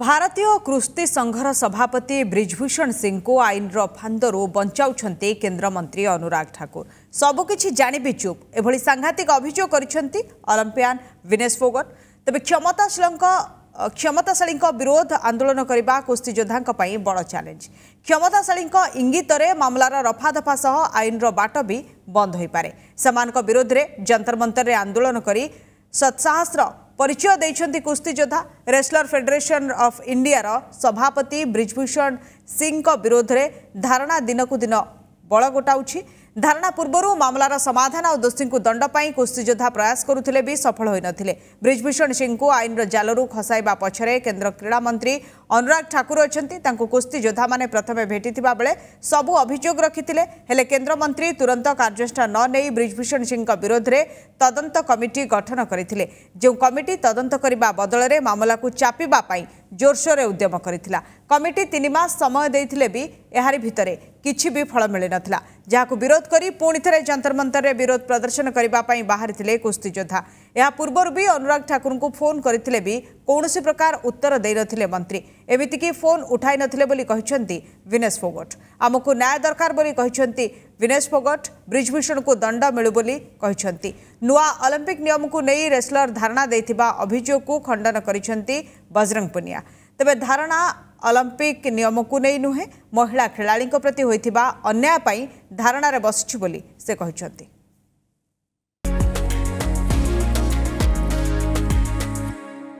भारतीय संघर सभापति ब्रिजभूषण सिंह को र फान्दहरू बञ्चाउ केन्द्रमन्त्री अनुराग ठाकुर सबकिछ जाने चुप एभली साङ्घातिक अभियोग गरिन्छ अलम्पिया विनस फोगर तेबेरशील क्षमताशा विरोध आन्दोलन गरेको कुद्धाको बड च्यालेन्ज क्षमताशा इङ्गित ममलार रफादफा आइन र बाट बि बन्द हुन्छ विरोधले जर मन्तरे आन्दोलन गरि सत्साहस ପରିଚୟ ଦେଇଛନ୍ତି କୁସ୍ତି ଯୋଦ୍ଧା ରେସ୍ଲର ଫେଡେରେସନ୍ ଅଫ୍ ଇଣ୍ଡିଆର ସଭାପତି ବ୍ରିଜଭୂଷଣ ସିଂଙ୍କ ବିରୋଧରେ ଧାରଣା ଦିନକୁ ଦିନ ବଳ ଗୋଟାଉଛି ଧାରଣା ପୂର୍ବରୁ ମାମଲାର ସମାଧାନ ଓ ଦୋଷୀଙ୍କୁ ଦଣ୍ଡ ପାଇଁ କୁସ୍ତିଯୋଦ୍ଧା ପ୍ରୟାସ କରୁଥିଲେ ବି ସଫଳ ହୋଇନଥିଲେ ବ୍ରିଜଭୂଷଣ ସିଂଙ୍କୁ ଆଇନର ଜାଲରୁ ଖସାଇବା ପଛରେ କେନ୍ଦ୍ର କ୍ରୀଡ଼ାମନ୍ତ୍ରୀ अनुराग ठाकुर अच्छा कुस्ती योद्धा मैंने प्रथम भेटी बेले सब् अभोग रखी है केन्द्रमंत्री तुरंत कार्यानुषान न नहीं ब्रिजभूषण सिंह विरोध में तदंत कमिटी गठन करते जो कमिटी तदंत करने बदल मामला को चापापी जोरसोर उद्यम कर कमिटी तीन मस समय भी यार भितर कि फल मिल ना जहाँ विरोध कर पुणि थे जंतरमंतर में विरोध प्रदर्शन करने बाहरी कुस्ती योद्धा यह पूर्व भी अनुराग ठाकुर को फोन करते भी कौन सी प्रकार उत्तर देन मंत्री एमती फोन उठाई नोली विनेश फोगट आमको न्याय दरकार बोली विनेश फोगट ब्रिजभूषण को दंड मिलू मिलूली नुआ अलंपिक निम को नहीं रेसलर धारणा दे अभोग को खंडन कर बजरंग पुनिया तेज धारणा अलंपिक निम को नहीं नुहे महिला खेलाड़ी प्रति होता अन्यायप धारणा बस से कहते